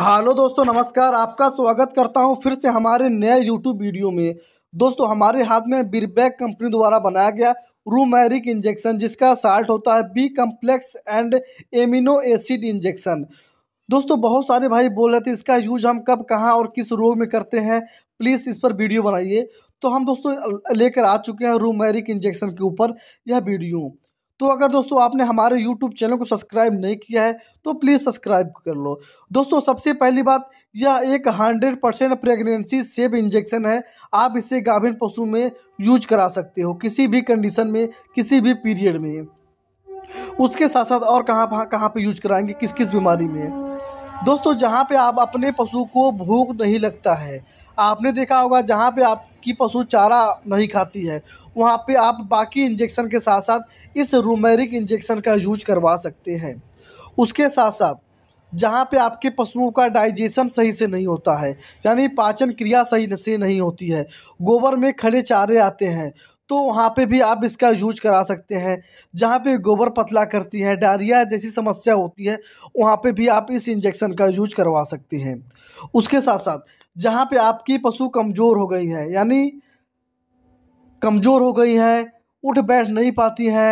hello दोस्तों नमस्कार आपका स्वागत करता हूं फिर से हमारे नए यूट्यूब वीडियो में दोस्तों हमारे हाथ में बिरबैक कंपनी द्वारा बनाया गया रूमैरिक इंजेक्शन जिसका साल्ट होता है B complex and amino acid injection दोस्तों बहुत सारे भाई बोल रहे थे इसका यूज हम कब कहाँ और किस रोग में करते हैं प्लीज़ इस पर वीडियो बनाइए तो हम दोस्तों लेकर आ चुके हैं रूमैरिक इंजेक्शन के ऊपर यह वीडियो तो अगर दोस्तों आपने हमारे यूट्यूब चैनल को सब्सक्राइब नहीं किया है तो प्लीज़ सब्सक्राइब कर लो दोस्तों सबसे पहली बात यह एक hundred percent pregnancy safe injection है आप इसे गाभिन पशु में यूज करा सकते हो किसी भी कंडीशन में किसी भी पीरियड में उसके साथ साथ और कहाँ कहाँ पे यूज कराएंगे किस किस बीमारी में दोस्तों जहाँ पे आप अपने पशु को भूख नहीं लगता है आपने देखा होगा जहाँ पे आपकी पशु चारा नहीं खाती है वहाँ पे आप बाकी इंजेक्शन के साथ साथ इस रूमेरिक इंजेक्शन का यूज करवा सकते हैं उसके साथ साथ जहाँ पे आपके पशुओं का डाइजेशन सही से नहीं होता है यानी पाचन क्रिया सही से नहीं होती है गोबर में खड़े चारे आते हैं तो वहाँ पे भी आप इसका यूज करा सकते हैं जहाँ पे गोबर पतला करती है डायरिया जैसी समस्या होती है वहाँ पे भी आप इस इंजेक्शन का यूज करवा सकते हैं उसके साथ साथ जहाँ पे आपकी पशु कमज़ोर हो गई है यानी कमज़ोर हो गई है उठ बैठ नहीं पाती है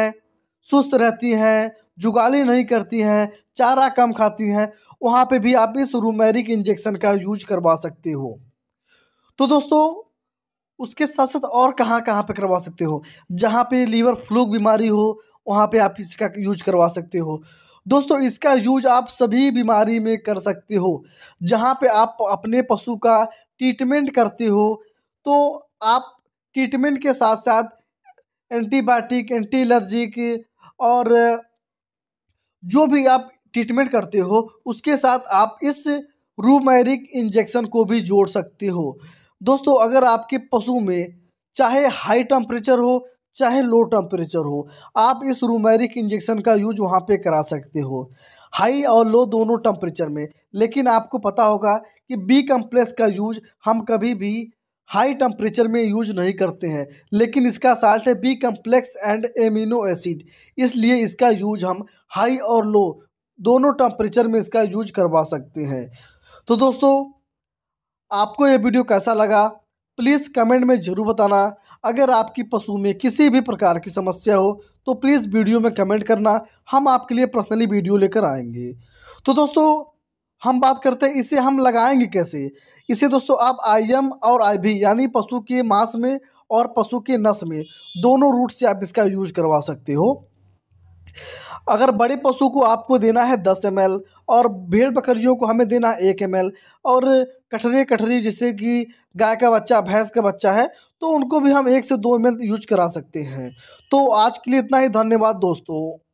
सुस्त रहती है जुगाली नहीं करती हैं चारा कम खाती हैं वहाँ पे भी आप इस रूमेरिक इंजेक्शन का यूज करवा सकते हो तो दोस्तों उसके साथ साथ और कहाँ कहाँ पे करवा सकते हो जहाँ पे लीवर फ्लू बीमारी हो वहाँ पे आप इसका यूज करवा सकते हो दोस्तों इसका यूज आप सभी बीमारी में कर सकते हो जहाँ पे आप अपने पशु का ट्रीटमेंट करते हो तो आप ट्रीटमेंट के साथ साथ एंटीबायोटिक एंटी एलर्जिक और जो भी आप ट्रीटमेंट करते हो उसके साथ आप इस रूमैरिक इंजेक्शन को भी जोड़ सकते हो दोस्तों अगर आपके पशु में चाहे हाई टेम्परेचर हो चाहे लो टेम्परेचर हो आप इस रूमेरिक इंजेक्शन का यूज वहाँ पे करा सकते हो हाई और लो दोनों टेम्परेचर में लेकिन आपको पता होगा कि बी कम्प्लेक्स का यूज हम कभी भी हाई टेम्परेचर में यूज नहीं करते हैं लेकिन इसका साल्ट है B complex and amino acid इसलिए इसका यूज हम हाई और लो दोनों टेम्परेचर में इसका यूज करवा सकते हैं तो दोस्तों आपको ये वीडियो कैसा लगा प्लीज़ कमेंट में ज़रूर बताना अगर आपकी पशु में किसी भी प्रकार की समस्या हो तो प्लीज़ वीडियो में कमेंट करना हम आपके लिए पर्सनली वीडियो लेकर आएंगे तो दोस्तों हम बात करते हैं इसे हम लगाएंगे कैसे इसे दोस्तों आप आई एम और आई भी यानी पशु के मांस में और पशु के नस में दोनों रूट से आप इसका यूज करवा सकते हो अगर बड़े पशु को आपको देना है दस एम और भेड़ बकरियों को हमें देना है एक एम और कटरे कटरी जैसे कि गाय का बच्चा भैंस का बच्चा है तो उनको भी हम एक से दो एम यूज करा सकते हैं तो आज के लिए इतना ही धन्यवाद दोस्तों